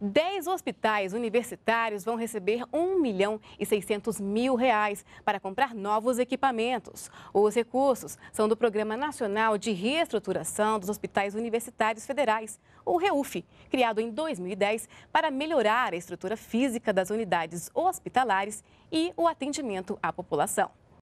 Dez hospitais universitários vão receber 1 milhão e 600 mil reais para comprar novos equipamentos. Os recursos são do Programa Nacional de Reestruturação dos Hospitais Universitários Federais, o REUF, criado em 2010 para melhorar a estrutura física das unidades hospitalares e o atendimento à população.